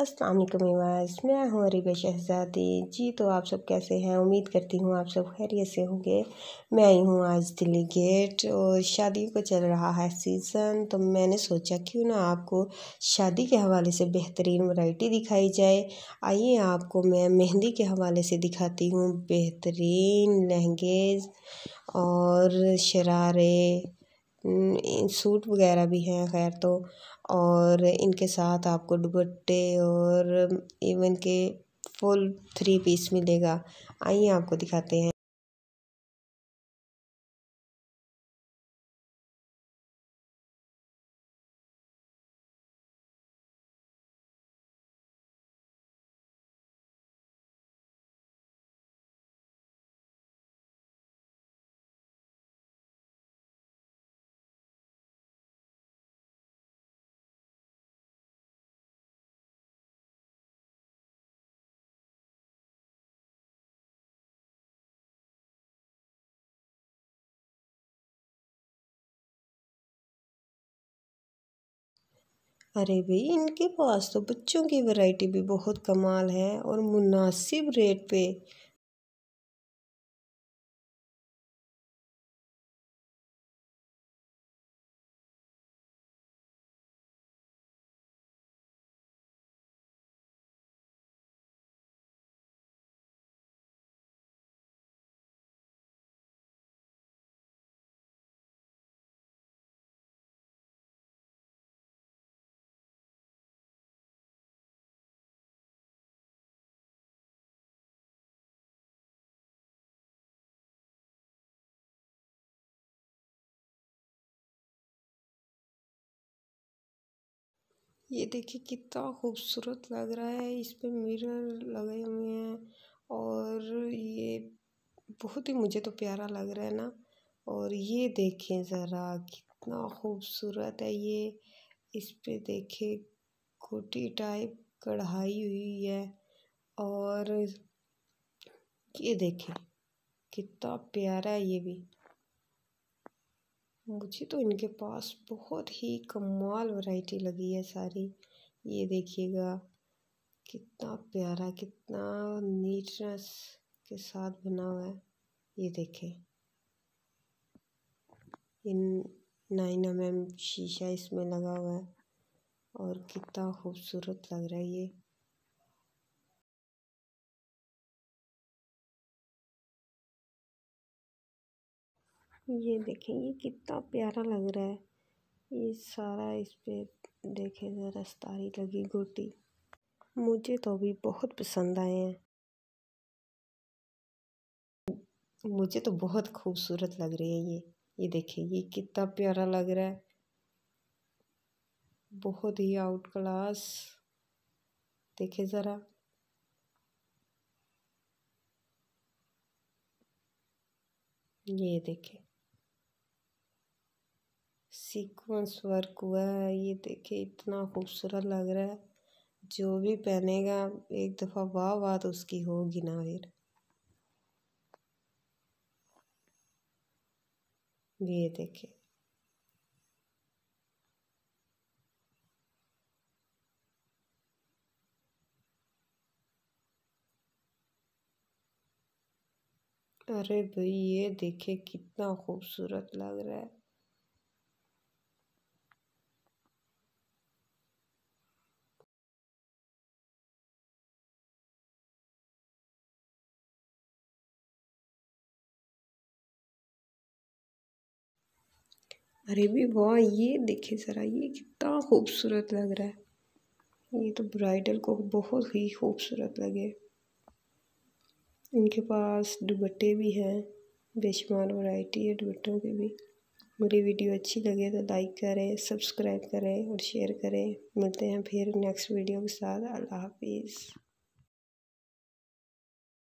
असलम वालेकुम मैं हूँ अरीबा शहज़ादी जी तो आप सब कैसे हैं उम्मीद करती हूँ आप सब खैरियत से होंगे मैं आई हूँ आज दिल्ली गेट और शादियों का चल रहा है सीज़न तो मैंने सोचा क्यों ना आपको शादी के हवाले से बेहतरीन वैरायटी दिखाई जाए आइए आपको मैं मेहंदी के हवाले से दिखाती हूँ बेहतरीन लहंगे और शरारे सूट वगैरह भी हैं खैर तो और इनके साथ आपको दुपट्टे और इवन के फुल थ्री पीस मिलेगा आइए आपको दिखाते हैं अरे भाई इनके पास तो बच्चों की वैरायटी भी बहुत कमाल है और मुनासिब रेट पे ये देखिए कितना खूबसूरत लग रहा है इस पर मिरर लगे हुए हैं और ये बहुत ही मुझे तो प्यारा लग रहा है ना और ये देखें ज़रा कितना खूबसूरत है ये इस पर देखें कोटी टाइप कढ़ाई हुई है और ये देखें कितना प्यारा है ये भी मुझे तो इनके पास बहुत ही कमाल वैरायटी लगी है सारी ये देखिएगा कितना प्यारा कितना नीटनेस के साथ बना हुआ है ये देखें इन नाइन एम शीशा इसमें लगा हुआ है और कितना खूबसूरत लग रहा है ये ये देखें ये कितना प्यारा लग रहा है ये सारा इस पर देखे ज़रा रस्तारी लगी गोटी मुझे तो भी बहुत पसंद आए हैं मुझे तो बहुत खूबसूरत लग रही है ये ये देखिए ये कितना प्यारा लग रहा है बहुत ही आउट क्लास देखे ज़रा ये देखें सीक्वेंस वर्क हुआ है ये देखिए इतना खूबसूरत लग रहा है जो भी पहनेगा एक दफ़ा वाह वाह तो उसकी होगी ना फिर ये देखिए अरे भाई ये देखे कितना खूबसूरत लग रहा है अरे भी वाह ये देखिए ज़रा ये कितना खूबसूरत लग रहा है ये तो ब्राइडल को बहुत ही खूबसूरत लगे इनके पास दुबट्टे भी हैं बेशुमार वैरायटी है दुबट्टों की भी मेरी वीडियो अच्छी लगे तो लाइक करें सब्सक्राइब करें और शेयर करें मिलते हैं फिर नेक्स्ट वीडियो के साथ अल्लाह हाफिज़